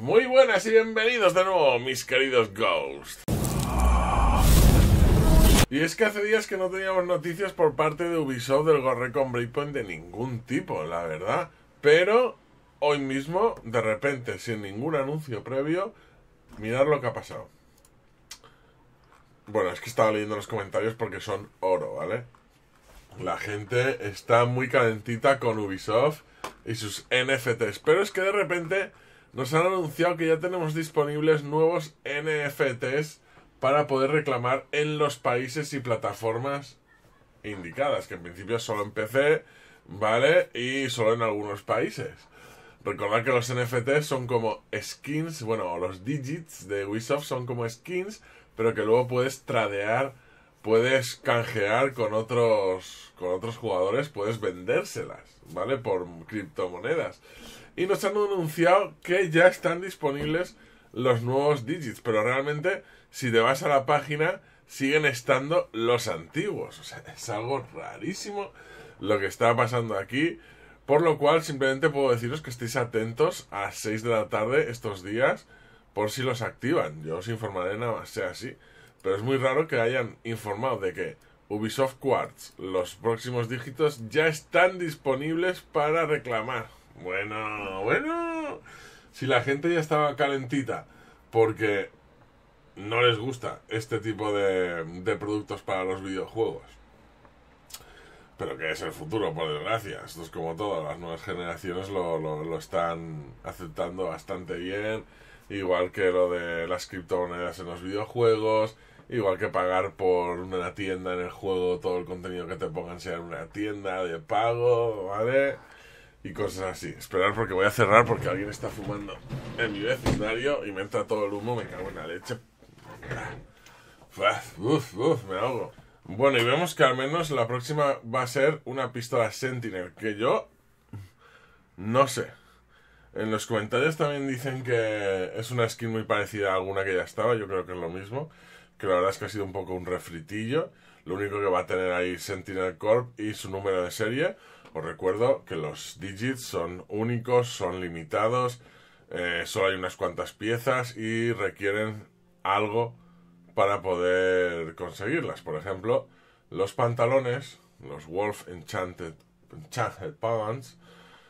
Muy buenas y bienvenidos de nuevo, mis queridos Ghosts. Y es que hace días que no teníamos noticias por parte de Ubisoft del Gorre con Breakpoint de ningún tipo, la verdad. Pero hoy mismo, de repente, sin ningún anuncio previo, mirar lo que ha pasado. Bueno, es que estaba leyendo los comentarios porque son oro, ¿vale? La gente está muy calentita con Ubisoft y sus NFTs. Pero es que de repente nos han anunciado que ya tenemos disponibles nuevos NFTs para poder reclamar en los países y plataformas indicadas, que en principio solo en PC, ¿vale? Y solo en algunos países. Recordad que los NFTs son como skins, bueno, los digits de Ubisoft son como skins, pero que luego puedes tradear, puedes canjear con otros, con otros jugadores, puedes vendérselas, ¿vale? Por criptomonedas y nos han anunciado que ya están disponibles los nuevos digits, pero realmente si te vas a la página siguen estando los antiguos, o sea, es algo rarísimo lo que está pasando aquí, por lo cual simplemente puedo deciros que estéis atentos a 6 de la tarde estos días por si los activan, yo os informaré nada más sea así, pero es muy raro que hayan informado de que Ubisoft Quartz, los próximos dígitos ya están disponibles para reclamar. Bueno, bueno. Si la gente ya estaba calentita porque no les gusta este tipo de, productos para los videojuegos. Pero que es el futuro, por desgracia. Esto es como todo, las nuevas generaciones lo, lo, lo están aceptando bastante bien. Igual que lo de las criptomonedas en los videojuegos. Igual que pagar por una tienda en el juego, todo el contenido que te pongan sea una tienda de pago, ¿vale? y cosas así. Esperar porque voy a cerrar porque alguien está fumando en mi vecindario y me entra todo el humo, me cago en la leche. Uf, me ahogo. Bueno, y vemos que al menos la próxima va a ser una pistola Sentinel, que yo no sé. En los comentarios también dicen que es una skin muy parecida a alguna que ya estaba, yo creo que es lo mismo, que la verdad es que ha sido un poco un refritillo. Lo único que va a tener ahí Sentinel Corp y su número de serie, os recuerdo que los digits son únicos, son limitados, eh, solo hay unas cuantas piezas y requieren algo para poder conseguirlas. Por ejemplo, los pantalones, los Wolf Enchanted, Enchanted Pants,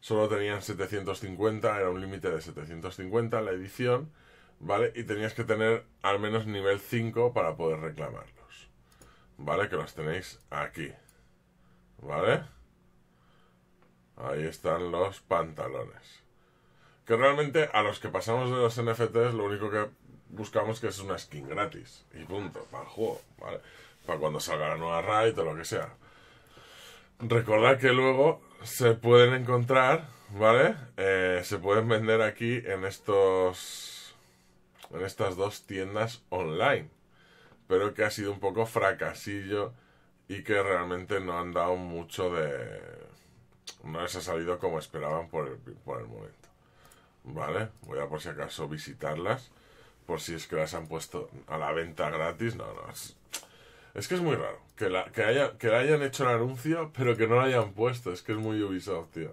solo tenían 750, era un límite de 750 la edición, ¿vale? Y tenías que tener al menos nivel 5 para poder reclamarlos, ¿vale? Que los tenéis aquí, ¿vale? Ahí están los pantalones. Que realmente a los que pasamos de los NFTs lo único que buscamos que es una skin gratis. Y punto, para el juego, ¿vale? Para cuando salga la nueva raid o lo que sea. Recordad que luego se pueden encontrar, ¿vale? Eh, se pueden vender aquí en estos... En estas dos tiendas online. Pero que ha sido un poco fracasillo y que realmente no han dado mucho de no les ha salido como esperaban por el, momento. ¿Vale? Voy a por si acaso visitarlas, por si es que las han puesto a la venta gratis. No, no, es, que es muy raro que, la, que, haya, que hayan hecho el anuncio, pero que no la hayan puesto. Es que es muy Ubisoft, tío.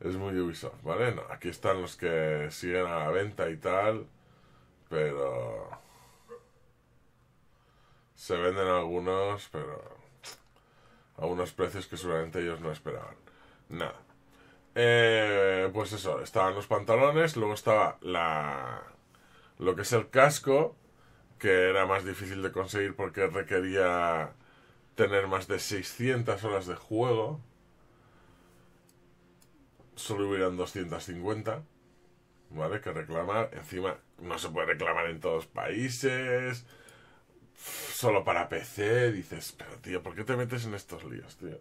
Es muy Ubisoft, ¿vale? No, aquí están los que siguen a la venta y tal, pero... Se venden algunos, pero a unos precios que seguramente ellos no esperaban. Nada. Eh, pues eso, estaban los pantalones, luego estaba la... lo que es el casco, que era más difícil de conseguir porque requería tener más de 600 horas de juego. Solo hubieran 250, ¿vale? Que reclamar. Encima, no se puede reclamar en todos países. Solo para PC, dices, pero tío, ¿por qué te metes en estos líos, tío?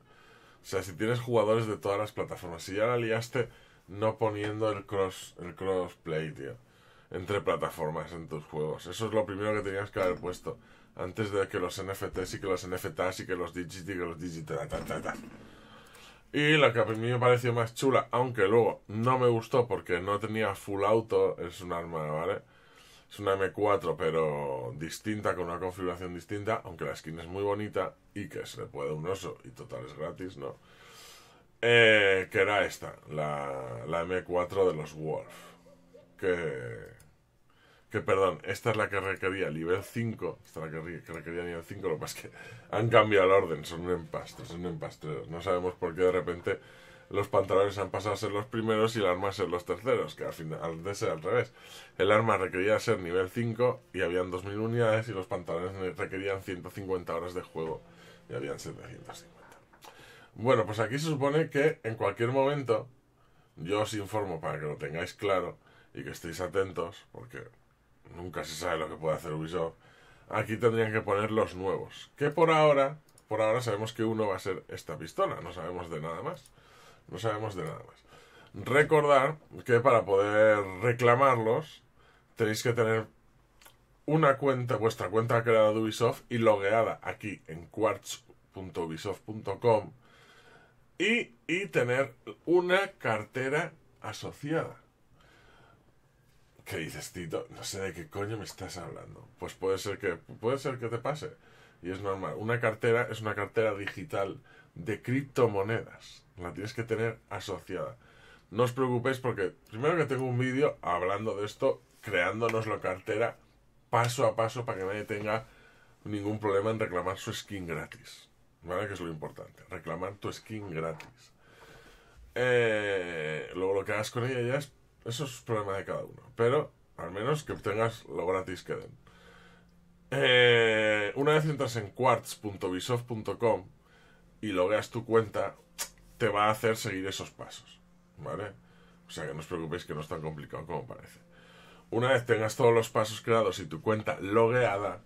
O sea, si tienes jugadores de todas las plataformas, si ya la liaste no poniendo el cross el crossplay, tío, entre plataformas en tus juegos. Eso es lo primero que tenías que haber puesto antes de que los NFTs y que los NFTs y que los digit y que los digit. ta, ta, ta. Y la que a mí me pareció más chula, aunque luego no me gustó porque no tenía full auto, es un arma, ¿vale? Es una M4, pero distinta, con una configuración distinta, aunque la skin es muy bonita y que se le puede un oso, y total es gratis, ¿no? Eh, que era esta, la, la M4 de los Wolf. Que, que perdón, esta es la que requería nivel 5. Esta es la que, requería nivel 5. Lo que pasa es que han cambiado el orden. Son un empastre, son un empastre, No sabemos por qué de repente los pantalones han pasado a ser los primeros y el arma a ser los terceros, que al final de ser al revés. El arma requería ser nivel 5 y habían 2.000 unidades y los pantalones requerían 150 horas de juego y habían 750. Bueno, pues aquí se supone que en cualquier momento yo os informo para que lo tengáis claro y que estéis atentos, porque nunca se sabe lo que puede hacer Ubisoft. Aquí tendrían que poner los nuevos, que por ahora, por ahora sabemos que uno va a ser esta pistola, no sabemos de nada más no sabemos de nada más. Recordar que para poder reclamarlos tenéis que tener una cuenta, vuestra cuenta creada de Ubisoft y logueada aquí en quartz.ubisoft.com y, y tener una cartera asociada. ¿Qué dices, Tito? No sé de qué coño me estás hablando. Pues puede ser que, puede ser que te pase. Y es normal. Una cartera es una cartera digital de criptomonedas. La tienes que tener asociada. No os preocupéis porque primero que tengo un vídeo hablando de esto, creándonos la cartera paso a paso para que nadie tenga ningún problema en reclamar su skin gratis. ¿Vale? Que es lo importante. Reclamar tu skin gratis. Eh, luego lo que hagas con ella ya es... Eso es problema de cada uno. Pero al menos que obtengas lo gratis que den. Eh, una vez entras en quartz.bisoft.com y logueas tu cuenta, te va a hacer seguir esos pasos, ¿vale? O sea que no os preocupéis que no es tan complicado como parece. Una vez tengas todos los pasos creados y tu cuenta logueada,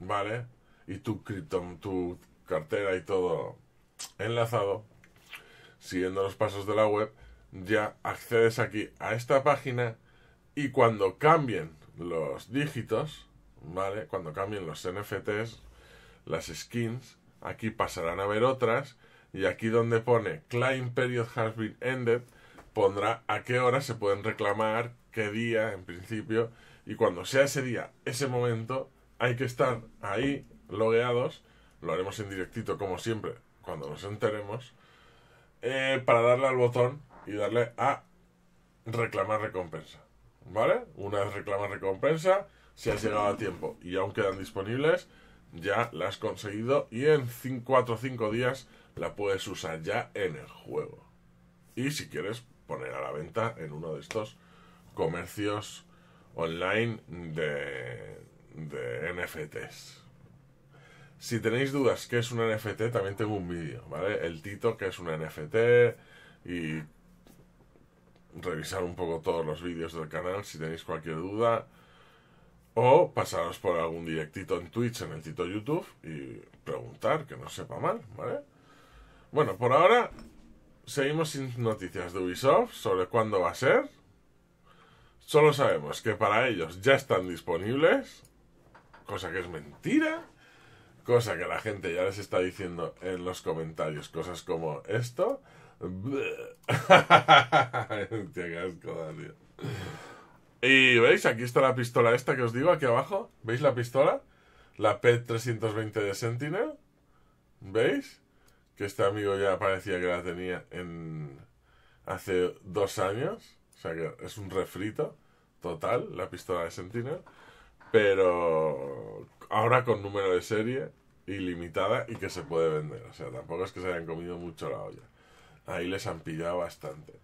¿vale? Y tu, tu cartera y todo enlazado, siguiendo los pasos de la web, ya accedes aquí a esta página y cuando cambien los dígitos, ¿vale? Cuando cambien los NFTs, las skins, aquí pasarán a ver otras, y aquí donde pone Client Period has been ended, pondrá a qué hora se pueden reclamar, qué día en principio, y cuando sea ese día, ese momento, hay que estar ahí logueados, lo haremos en directito como siempre, cuando nos enteremos, eh, para darle al botón y darle a reclamar recompensa. ¿Vale? Una vez reclamar recompensa, si has llegado a tiempo y aún quedan disponibles, ya la has conseguido y en 4 o 5 días la puedes usar ya en el juego. Y si quieres poner a la venta en uno de estos comercios online de, de NFTs. Si tenéis dudas qué es un NFT, también tengo un vídeo, ¿vale? El Tito, que es un NFT, y revisar un poco todos los vídeos del canal si tenéis cualquier duda. O pasaros por algún directito en Twitch, en el Tito YouTube y preguntar, que no sepa mal, ¿vale? Bueno, por ahora seguimos sin noticias de Ubisoft sobre cuándo va a ser. Solo sabemos que para ellos ya están disponibles, cosa que es mentira, cosa que la gente ya les está diciendo en los comentarios, cosas como esto. Qué y veis, aquí está la pistola esta que os digo, aquí abajo. ¿Veis la pistola? La P320 de Sentinel. ¿Veis? Que este amigo ya parecía que la tenía en hace dos años. O sea que es un refrito total, la pistola de Sentinel. Pero ahora con número de serie ilimitada y que se puede vender. O sea, tampoco es que se hayan comido mucho la olla. Ahí les han pillado bastante.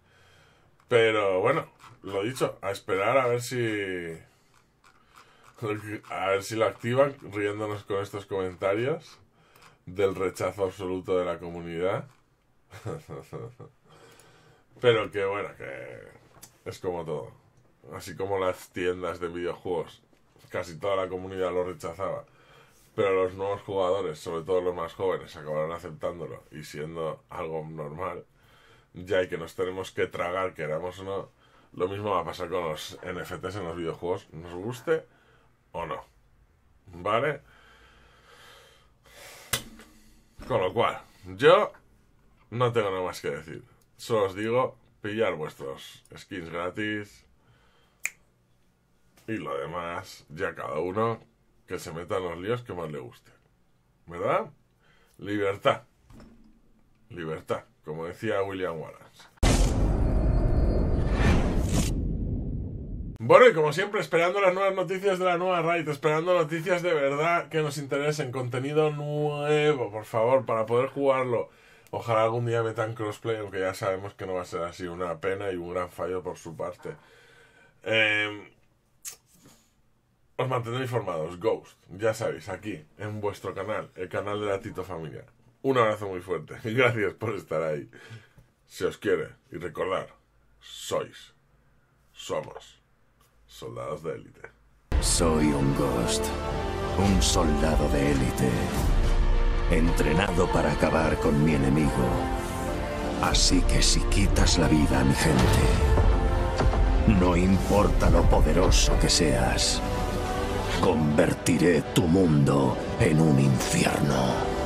Pero bueno, lo dicho, a esperar a ver si. A ver si lo activan, riéndonos con estos comentarios del rechazo absoluto de la comunidad. Pero que bueno, que es como todo. Así como las tiendas de videojuegos, casi toda la comunidad lo rechazaba. Pero los nuevos jugadores, sobre todo los más jóvenes, acabaron aceptándolo y siendo algo normal ya y que nos tenemos que tragar, queramos o no, lo mismo va a pasar con los NFTs en los videojuegos, nos guste o no. ¿Vale? Con lo cual, yo no tengo nada más que decir. Solo os digo, pillar vuestros skins gratis. Y lo demás, ya cada uno que se meta en los líos que más le guste ¿Verdad? Libertad. Libertad como decía William Wallace. Bueno, y como siempre, esperando las nuevas noticias de la nueva Raid, esperando noticias de verdad que nos interesen, contenido nuevo, por favor, para poder jugarlo. Ojalá algún día metan crossplay, aunque ya sabemos que no va a ser así, una pena y un gran fallo por su parte. Em, os mantendré informados, Ghost, ya sabéis, aquí, en vuestro canal, el canal de la Tito Familia. Un abrazo muy fuerte gracias por estar ahí. Se si os quiere y recordar, sois, somos soldados de élite. Soy un ghost, un soldado de élite, entrenado para acabar con mi enemigo. Así que si quitas la vida a mi gente, no importa lo poderoso que seas, convertiré tu mundo en un infierno.